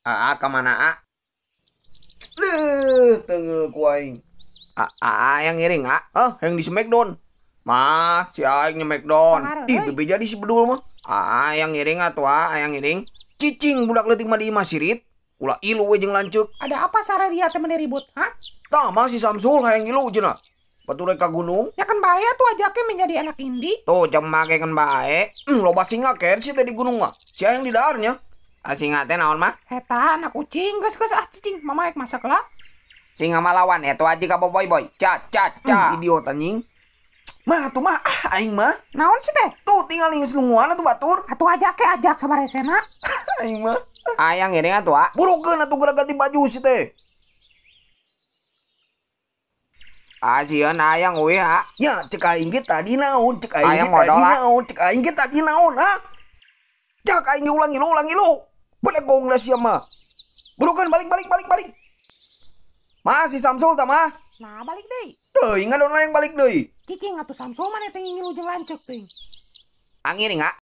Aa ke mana A? Leh tengel kuaing. Aa yang ngiring A. Oh, yang di Smackdown. Mah, si aing nya Smackdown. Ih, lebih jadi si bedul mah. Aa yang ngiring atuh, A yang ngiring. Cicing budak letik mah di imah sirit. Ulah ilu we lancut. Ada apa Sarah dia temen ribut, Hah? Tama si Samsul yang ilu jeung Betul ka gunung. Ya kan bae tuh ajaknya menjadi anak indi. Tuh, jam makan kan bae. Hmm, lo pasti kan si tadi di gunung mah. Si yang di daharnya singate naon mah eta anak kucing gas gas ah cicing mama ek masak lah sing lawan eta aja ka boy boy cat cat hmm, cat hmm, idiot anjing mah tuh mah ah aing mah naon sih teh tuh tinggal ngeus lunguan atuh batur atuh ajak ke ajak sama resena aing mah ayang ini atuh ah burukeun atuh geura ganti baju sih teh Asian ah, ayang ah, we ha. Ah. Ya cek aing ge tadi naon, cek aing ge tadi naon, cek aing ge tadi naon ha. Cek aing ulangi lu, ulangi lu. Benegong lah siya mah, Burukan balik balik balik balik. Ma si Samsul ta ma? Nah balik deh. Tuh ingat orang yang balik deh. Cicing atau Samsul mana yang ingin ujung lancuk tuh. Angin enggak?